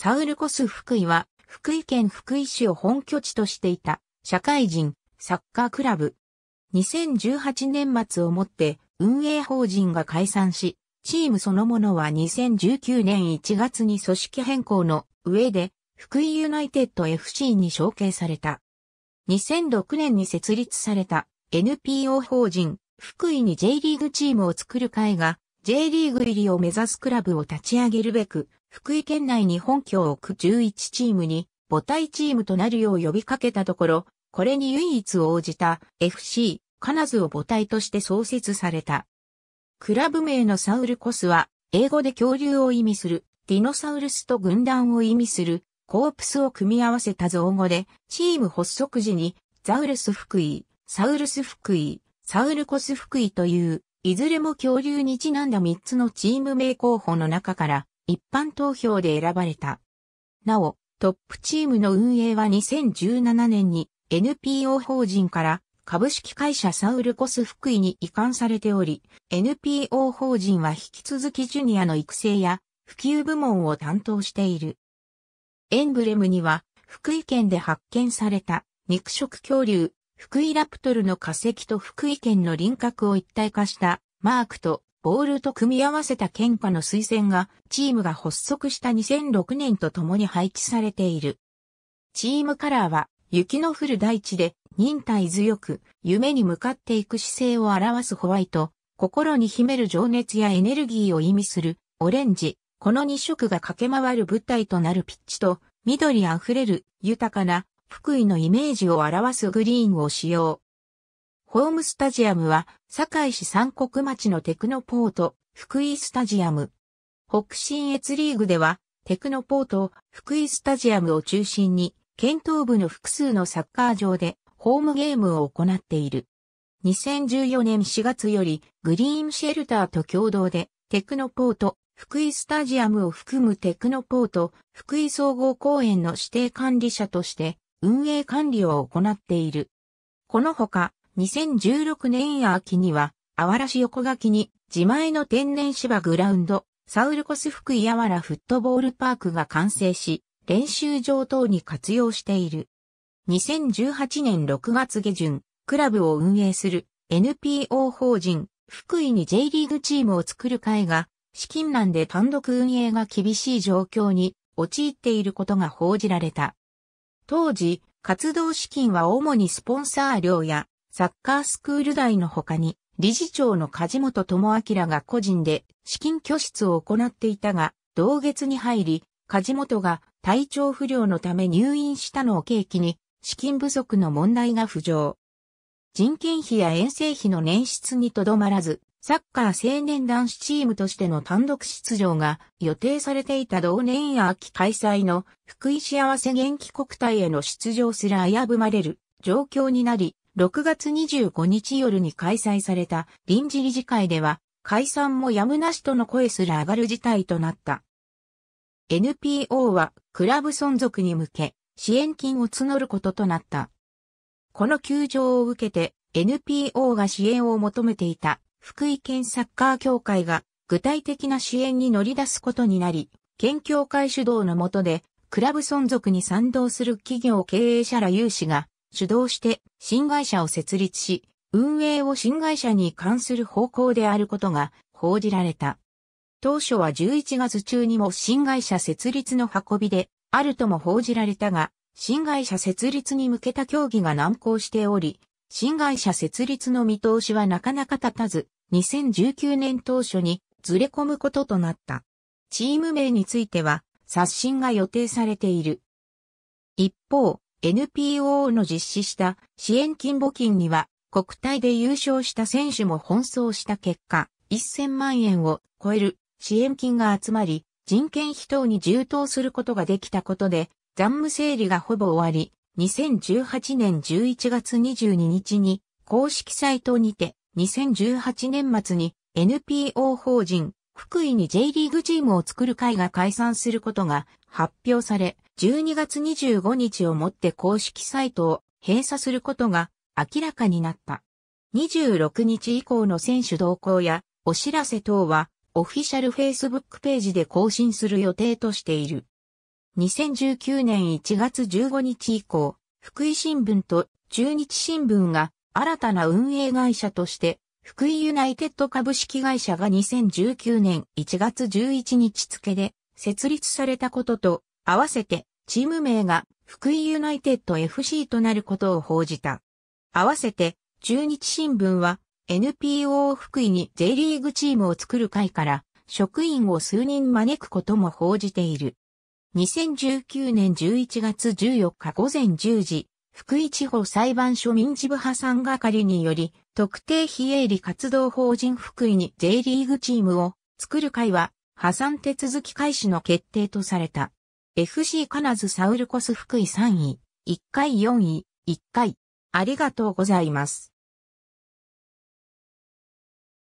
サウルコス福井は、福井県福井市を本拠地としていた、社会人、サッカークラブ。2018年末をもって、運営法人が解散し、チームそのものは2019年1月に組織変更の上で、福井ユナイテッド FC に承継された。2006年に設立された NPO 法人、福井に J リーグチームを作る会が J リーグ入りを目指すクラブを立ち上げるべく、福井県内に本拠を置く11チームに、母体チームとなるよう呼びかけたところ、これに唯一応じた FC、金津を母体として創設された。クラブ名のサウルコスは、英語で恐竜を意味する、ディノサウルスと軍団を意味する、コープスを組み合わせた造語で、チーム発足時に、ザウルス福井、サウルス福井、サウルコス福井といういずれも恐竜にちなんだ3つのチーム名候補の中から一般投票で選ばれた。なお、トップチームの運営は2017年に NPO 法人から株式会社サウルコス福井に移管されており、NPO 法人は引き続きジュニアの育成や普及部門を担当している。エンブレムには、福井県で発見された肉食恐竜福井ラプトルの化石と福井県の輪郭を一体化したマークとボールと組み合わせた喧嘩の推薦がチームが発足した2006年と共に配置されている。チームカラーは雪の降る大地で忍耐強く夢に向かっていく姿勢を表すホワイト、心に秘める情熱やエネルギーを意味するオレンジ、この2色が駆け回る舞台となるピッチと緑あふれる豊かな福井のイメージを表すグリーンを使用。ホームスタジアムは、堺市三国町のテクノポート、福井スタジアム。北新越リーグでは、テクノポート、福井スタジアムを中心に、県東部の複数のサッカー場で、ホームゲームを行っている。2014年4月より、グリーンシェルターと共同で、テクノポート、福井スタジアムを含むテクノポート、福井総合公園の指定管理者として、運営管理を行っている。このほか、2016年秋には、あわら市横垣に自前の天然芝グラウンド、サウルコス福井あわらフットボールパークが完成し、練習場等に活用している。2018年6月下旬、クラブを運営する NPO 法人福井に J リーグチームを作る会が、資金難で単独運営が厳しい状況に陥っていることが報じられた。当時、活動資金は主にスポンサー料やサッカースクール代の他に、理事長の梶本智明が個人で資金拠出を行っていたが、同月に入り、梶本が体調不良のため入院したのを契機に、資金不足の問題が浮上。人件費や遠征費の捻出にとどまらず、サッカー青年男子チームとしての単独出場が予定されていた同年秋開催の福井幸せ元気国体への出場すら危ぶまれる状況になり、6月25日夜に開催された臨時理事会では解散もやむなしとの声すら上がる事態となった。NPO はクラブ存続に向け支援金を募ることとなった。この窮状を受けて NPO が支援を求めていた福井県サッカー協会が具体的な支援に乗り出すことになり、県協会主導の下で、クラブ存続に賛同する企業経営者ら有志が主導して新会社を設立し、運営を新会社に関する方向であることが報じられた。当初は11月中にも新会社設立の運びであるとも報じられたが、新会社設立に向けた協議が難航しており、新会社設立の見通しはなかなか立たず、2019年当初にずれ込むこととなった。チーム名については刷新が予定されている。一方、NPO の実施した支援金募金には国体で優勝した選手も奔走した結果、1000万円を超える支援金が集まり、人権費等に充当することができたことで、残務整理がほぼ終わり、2018年11月22日に公式サイトにて2018年末に NPO 法人福井に J リーグチームを作る会が解散することが発表され12月25日をもって公式サイトを閉鎖することが明らかになった。26日以降の選手同行やお知らせ等はオフィシャル Facebook ページで更新する予定としている。2019年1月15日以降、福井新聞と中日新聞が新たな運営会社として、福井ユナイテッド株式会社が2019年1月11日付で設立されたことと、合わせてチーム名が福井ユナイテッド FC となることを報じた。合わせて中日新聞は NPO 福井に J リーグチームを作る会から職員を数人招くことも報じている。2019年11月14日午前10時、福井地方裁判所民事部破産係により、特定非営利活動法人福井に J リーグチームを作る会は、破産手続き開始の決定とされた。FC 金津サウルコス福井3位、1回4位、1回。ありがとうございます。